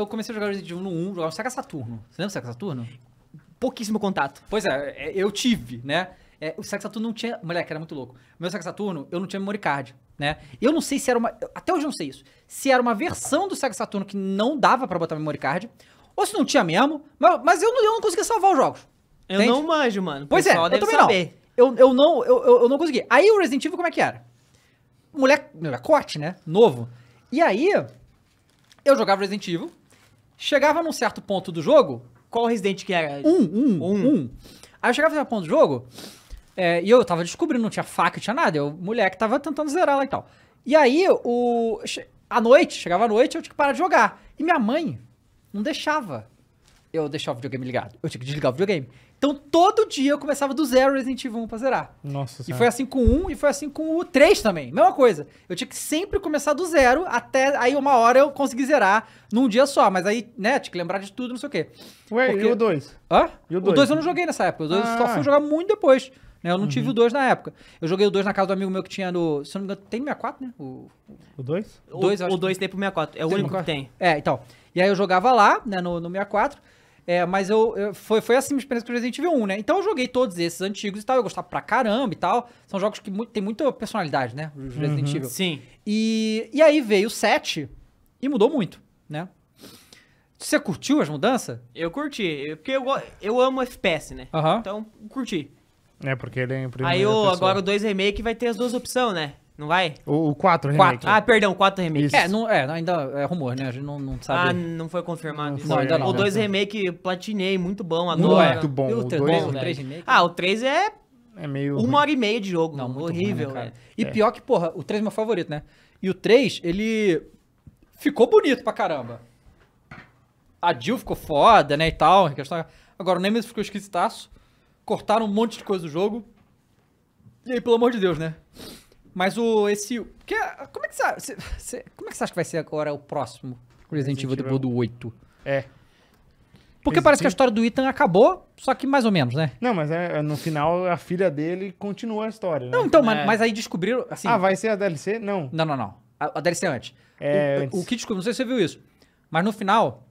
eu comecei a jogar Resident Evil no 1, jogava Sega Saturno. Você lembra do Sega Saturno? Pouquíssimo contato. Pois é, é, eu tive, né? É, o Sega Saturno não tinha. Moleque, era muito louco. Meu Sega Saturno, eu não tinha memory card, né? Eu não sei se era uma. Até hoje eu não sei isso. Se era uma versão do Sega Saturno que não dava para botar memory card, ou se não tinha mesmo, mas, mas eu, não, eu não conseguia salvar os jogos. Eu entende? não manjo, mano. Pois é, eu também saber. não. Eu, eu não. Eu, eu, eu não consegui. Aí o Resident Evil, como é que era? Moleque. É corte, né? Novo. E aí. Eu jogava Resident Evil, Chegava num certo ponto do jogo. Qual residente que era? Um, um, um. um. Aí eu chegava num certo ponto do jogo. É, e eu tava descobrindo, não tinha faca, não tinha nada. Eu, mulher que tava tentando zerar lá e tal. E aí, o. À noite, chegava à noite, eu tinha que parar de jogar. E minha mãe não deixava eu deixar o videogame ligado. Eu tinha que desligar o videogame. Então todo dia eu começava do zero Resident Evil 1 pra zerar. Nossa assim E foi assim com o e foi assim com o 3 também. Mesma coisa. Eu tinha que sempre começar do zero até aí uma hora eu consegui zerar num dia só. Mas aí, né, tinha que lembrar de tudo, não sei o quê. Ué, Porque... e o 2? Hã? E o 2? O 2 eu não joguei nessa época. O 2 ah. eu só fui ah. jogar muito depois. Né? Eu não uhum. tive o 2 na época. Eu joguei o 2 na casa do amigo meu que tinha no. Se eu não me engano, tem 64, né? O 2? O 2 tem pro 64. É o único que tem. É, então. E aí eu jogava lá, né, no, no 64. É, mas eu, eu, foi, foi assim a experiência com Resident Evil 1, né? Então eu joguei todos esses antigos e tal, eu gostava pra caramba e tal. São jogos que muito, tem muita personalidade, né? Os uhum. Resident uhum, Evil. Sim. E, e aí veio o 7 e mudou muito, né? Você curtiu as mudanças? Eu curti, porque eu, eu amo FPS, né? Uhum. Então, curti. É, porque ele é em primeira Aí agora o 2 Remake vai ter as duas opções, né? Não vai? O 4 remake. Quatro. Ah, perdão, 4 remake. É, isso. É, não, é, ainda é rumor, né? A gente não, não ah, sabe. Ah, não foi confirmado. Não, foi, não ainda não. O 2 remake platinei, muito bom, adoro. Muito bom. o 3 remake? Ah, o 3 é... É meio... Uma hora e meia de jogo, não, horrível. Ruim, né, e é. pior que, porra, o 3 é meu favorito, né? E o 3, ele ficou bonito pra caramba. A Jill ficou foda, né, e tal. Agora, o Nemesis ficou esquisitaço. Cortaram um monte de coisa do jogo. E aí, pelo amor de Deus, né? Mas o. esse. Que, é, como, é que você, como é que você acha que vai ser agora o próximo Resident Evil depois do 8? É. Porque parece que a história do Ethan acabou, só que mais ou menos, né? Não, mas é, é no final a filha dele continua a história. Né? Não, então, é. mas, mas, aí descobriram. Assim, ah, vai ser a DLC? Não. Não, não, não. A, a DLC é antes. É, o, antes. o que descobriu, não sei se você viu isso. Mas no final,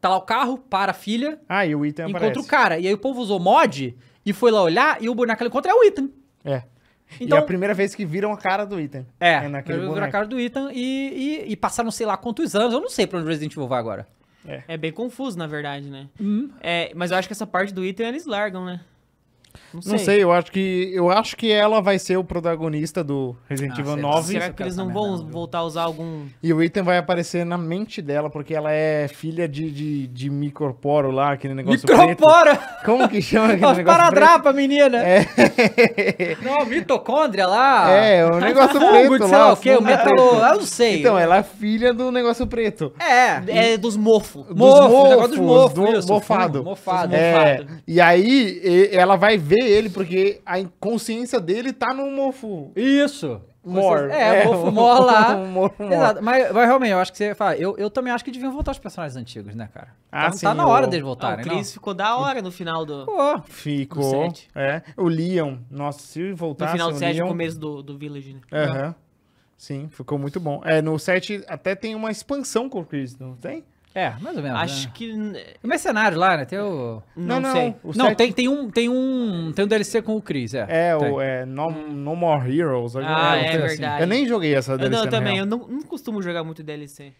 tá lá o carro, para a filha. Ah, e o Ethan Encontra aparece. o cara. E aí o povo usou mod e foi lá olhar e o boneco que ele encontra é o Ethan. É. Então, e é a primeira vez que viram a cara do Ethan. É, é naquele viram a cara do Ethan e, e, e, passaram sei lá quantos anos, eu não sei pra onde o Resident Evil vai agora. É. é bem confuso, na verdade, né? Hum. É, mas eu acho que essa parte do Ethan eles largam, né? Não sei. sei. eu acho que eu acho que ela vai ser o protagonista do Resident ah, Evil ah, 9. Será, que eles não vão não. voltar a usar algum E o item vai aparecer na mente dela porque ela é filha de de, de microporo lá, aquele negócio Microporo. Preto. Como que chama aquele negócio? Paradrapa, preto? menina. É. Não, mitocôndria lá. É, o é negócio preto lá. lá o que, o metalo, eu não sei. Então, ela é filha do negócio preto. É, é dos mofos. mofo dos morfos, do, mofo, do mofado. Mofado. É, mofado. e aí ela vai ver ele, porque a consciência dele tá no Mofu. Isso. Mor. É, é, Mofu More lá. Exato. Mas, mas, realmente, eu acho que você fala, eu, eu também acho que deviam voltar os personagens antigos, né, cara? Ah, tá, sim, tá na hora o... deles voltarem, né? O Chris não? ficou da hora no final do. Ficou. Ficou. Do é. O Leon, nossa, se voltar. No final do set, Leon... começo do, do Village, né? Aham. Uhum. Sim, ficou muito bom. É, no set até tem uma expansão com o Chris, não tem? É, mais ou menos. Acho né? que. O mercenário lá, né? Tem o. Não, não, não sei. não, tem, tem, um, tem um. Tem um DLC com o Chris, é. É, tem. o é, no, no More Heroes. Ah, é, é verdade. Assim. Eu nem joguei essa DLC. Eu não, também. Eu não, não costumo jogar muito DLC.